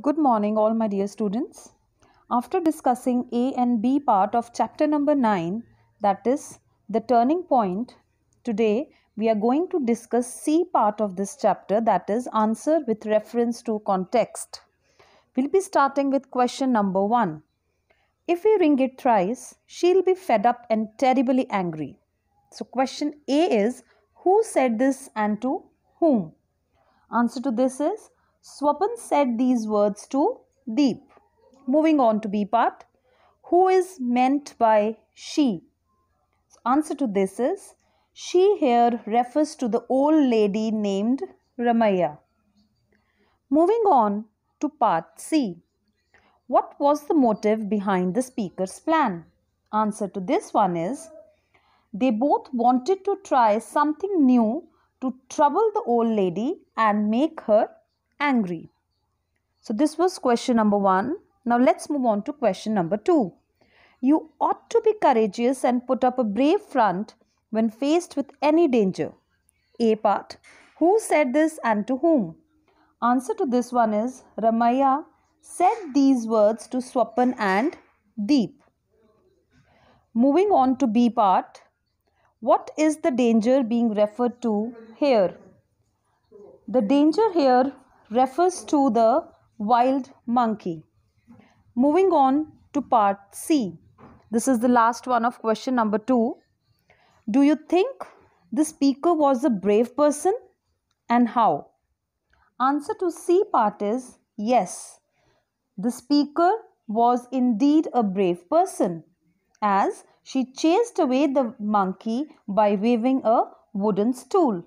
Good morning, all my dear students. After discussing A and B part of chapter number 9, that is the turning point, today we are going to discuss C part of this chapter, that is answer with reference to context. We'll be starting with question number 1. If we ring it thrice, she'll be fed up and terribly angry. So, question A is Who said this and to whom? Answer to this is Swapan said these words to Deep. Moving on to B part. Who is meant by she? answer to this is she here refers to the old lady named Ramaya. Moving on to part C. What was the motive behind the speaker's plan? Answer to this one is they both wanted to try something new to trouble the old lady and make her angry. So this was question number 1. Now let's move on to question number 2. You ought to be courageous and put up a brave front when faced with any danger. A part. Who said this and to whom? Answer to this one is Ramaya said these words to Swapan and Deep. Moving on to B part. What is the danger being referred to here? The danger here refers to the wild monkey. Moving on to part C. This is the last one of question number 2. Do you think the speaker was a brave person and how? Answer to C part is yes. The speaker was indeed a brave person as she chased away the monkey by waving a wooden stool.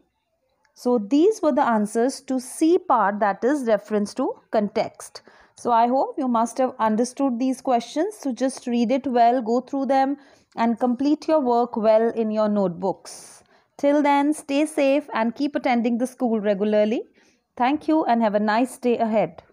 So these were the answers to C part that is reference to context. So I hope you must have understood these questions. So just read it well, go through them and complete your work well in your notebooks. Till then, stay safe and keep attending the school regularly. Thank you and have a nice day ahead.